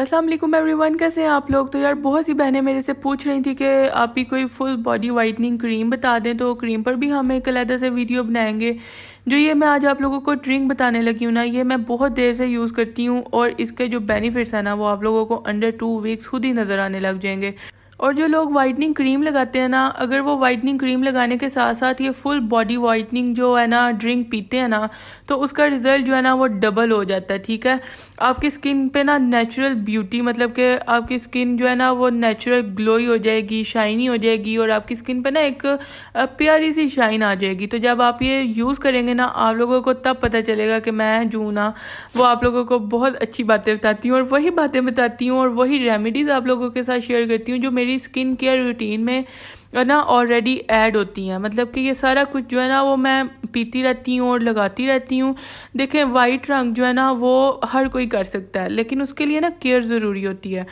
अस्सलाम वालेकुम एवरीवन कैसे हैं आप लोग तो यार बहुत सी बहनें मेरे से पूछ रही थी कि आप ही कोई फुल बॉडी वाइटनिंग क्रीम बता दें तो क्रीम पर भी हम एक अलहदा से वीडियो बनाएंगे जो ये मैं आज आप लोगों को ड्रिंक बताने लगी हूँ ना ये मैं बहुत देर से यूज़ करती हूँ और इसके जो बेनिफिट्स हैं ना वो आप लोगों को अंडर टू वीक्स खुद ही नज़र आने लग जाएंगे और जो लोग वाइटनिंग क्रीम लगाते हैं ना अगर वो वाइटनिंग क्रीम लगाने के साथ साथ ये फुल बॉडी वाइटनिंग जो है ना ड्रिंक पीते हैं ना तो उसका रिज़ल्ट जो है ना वो डबल हो जाता है ठीक है आपकी स्किन पे ना नेचुरल ब्यूटी मतलब कि आपकी स्किन जो है ना वो नेचुरल ग्लोई हो जाएगी शाइनी हो जाएगी और आपकी स्किन पे ना एक प्यारी सी शाइन आ जाएगी तो जब आप ये यूज़ करेंगे ना आप लोगों को तब पता चलेगा कि मैं जो ना वो आप लोगों को बहुत अच्छी बातें बताती हूँ और वही बातें बताती हूँ और वही रेमिडीज़ आप लोगों के साथ शेयर करती हूँ जो मेरी मेरी स्किन केयर रूटीन में ना ऑलरेडी ऐड होती हैं मतलब कि ये सारा कुछ जो है ना वो मैं पीती रहती हूँ और लगाती रहती हूँ देखें वाइट रंग जो है ना वो हर कोई कर सकता है लेकिन उसके लिए ना केयर ज़रूरी होती है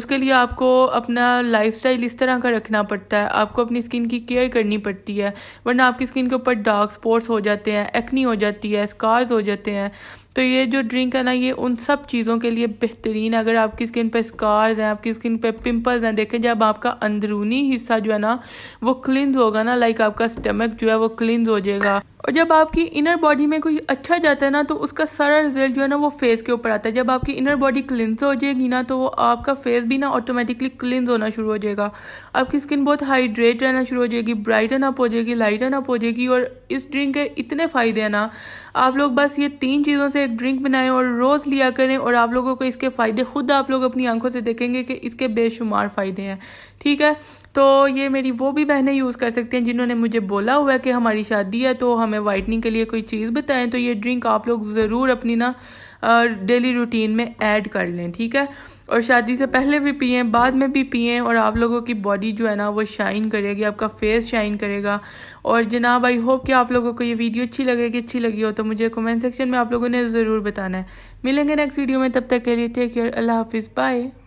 उसके लिए आपको अपना लाइफस्टाइल इस तरह का रखना पड़ता है आपको अपनी स्किन की केयर करनी पड़ती है वरना आपकी स्किन के ऊपर डार्क स्पॉट्स हो जाते हैं एक्नी हो जाती है स्कार्स हो जाते हैं तो ये जो ड्रिंक है ना ये उन सब चीज़ों के लिए बेहतरीन अगर आपकी स्किन पे स्कार्स हैं आपकी स्किन पे पिंपल्स हैं देखें जब आपका अंदरूनी हिस्सा जो है ना वो क्लिनज होगा ना लाइक आपका स्टमक जो है वो क्लिनज हो जाएगा और जब आपकी इनर बॉडी में कोई अच्छा जाता है ना तो उसका सारा रिजल्ट जो है ना वो फेस के ऊपर आता है जब आपकी इनर बॉडी क्लिनज हो जाएगी ना तो वो आपका फेस भी ना ऑटोमेटिकली क्लिनज होना शुरू हो जाएगा आपकी स्किन बहुत हाइड्रेट रहना शुरू हो जाएगी ब्राइटन अप हो जाएगी लाइटन अप हो जाएगी और इस ड्रिंक के इतने फ़ायदे हैं ना आप लोग बस ये तीन चीज़ों से एक ड्रिंक बनाएं और रोज़ लिया करें और आप लोगों को इसके फ़ायदे खुद आप लोग अपनी आंखों से देखेंगे कि इसके बेशुमार फ़ायदे हैं ठीक है तो ये मेरी वो भी बहनें यूज़ कर सकती हैं जिन्होंने मुझे बोला हुआ है कि हमारी शादी है तो हमें हमें वाइटनिंग के लिए कोई चीज़ बताएं तो ये ड्रिंक आप लोग ज़रूर अपनी ना डेली रूटीन में ऐड कर लें ठीक है और शादी से पहले भी पिए बाद में भी पिए और आप लोगों की बॉडी जो है ना वो शाइन करेगी आपका फेस शाइन करेगा और जनाब आई होप कि आप लोगों को ये वीडियो अच्छी लगेगी अच्छी लगी हो तो मुझे कमेंट सेक्शन में आप लोगों ने ज़रूर बताना है मिलेंगे नेक्स्ट वीडियो में तब तक के लिए टेक केयर अल्लाह हाफिज़ बाय